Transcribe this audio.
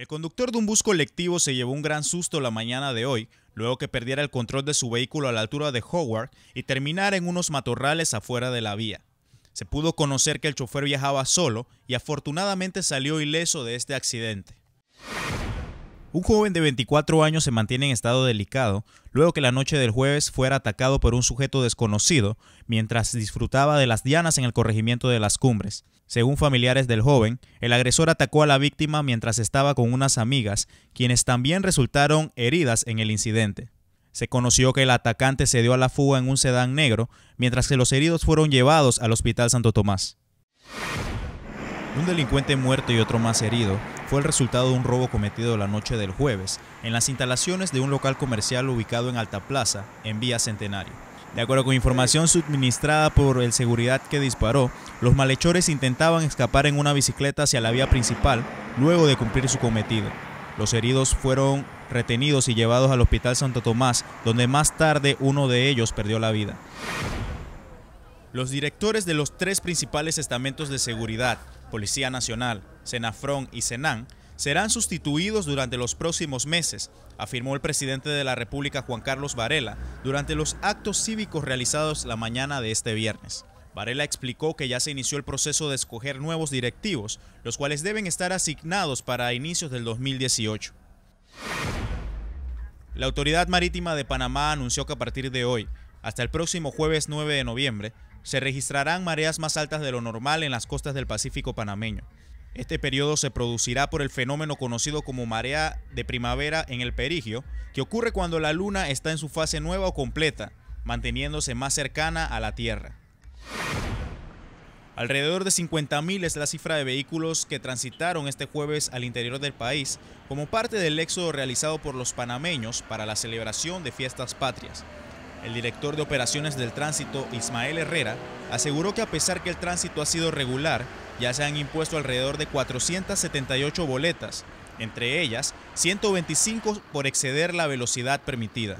El conductor de un bus colectivo se llevó un gran susto la mañana de hoy, luego que perdiera el control de su vehículo a la altura de Howard y terminara en unos matorrales afuera de la vía. Se pudo conocer que el chofer viajaba solo y afortunadamente salió ileso de este accidente. Un joven de 24 años se mantiene en estado delicado luego que la noche del jueves fuera atacado por un sujeto desconocido mientras disfrutaba de las dianas en el corregimiento de las cumbres. Según familiares del joven, el agresor atacó a la víctima mientras estaba con unas amigas, quienes también resultaron heridas en el incidente. Se conoció que el atacante se dio a la fuga en un sedán negro, mientras que los heridos fueron llevados al Hospital Santo Tomás. Un delincuente muerto y otro más herido fue el resultado de un robo cometido la noche del jueves en las instalaciones de un local comercial ubicado en Alta Plaza, en Vía Centenario. De acuerdo con información suministrada por el seguridad que disparó, los malhechores intentaban escapar en una bicicleta hacia la vía principal luego de cumplir su cometido. Los heridos fueron retenidos y llevados al Hospital Santo Tomás, donde más tarde uno de ellos perdió la vida. Los directores de los tres principales estamentos de seguridad, Policía Nacional, Senafrón y Senan, serán sustituidos durante los próximos meses, afirmó el presidente de la República Juan Carlos Varela durante los actos cívicos realizados la mañana de este viernes. Varela explicó que ya se inició el proceso de escoger nuevos directivos, los cuales deben estar asignados para inicios del 2018. La Autoridad Marítima de Panamá anunció que a partir de hoy, hasta el próximo jueves 9 de noviembre, se registrarán mareas más altas de lo normal en las costas del Pacífico panameño. Este periodo se producirá por el fenómeno conocido como marea de primavera en el perigio, que ocurre cuando la luna está en su fase nueva o completa, manteniéndose más cercana a la Tierra. Alrededor de 50.000 es la cifra de vehículos que transitaron este jueves al interior del país como parte del éxodo realizado por los panameños para la celebración de fiestas patrias, el director de operaciones del tránsito, Ismael Herrera, aseguró que a pesar que el tránsito ha sido regular, ya se han impuesto alrededor de 478 boletas, entre ellas 125 por exceder la velocidad permitida.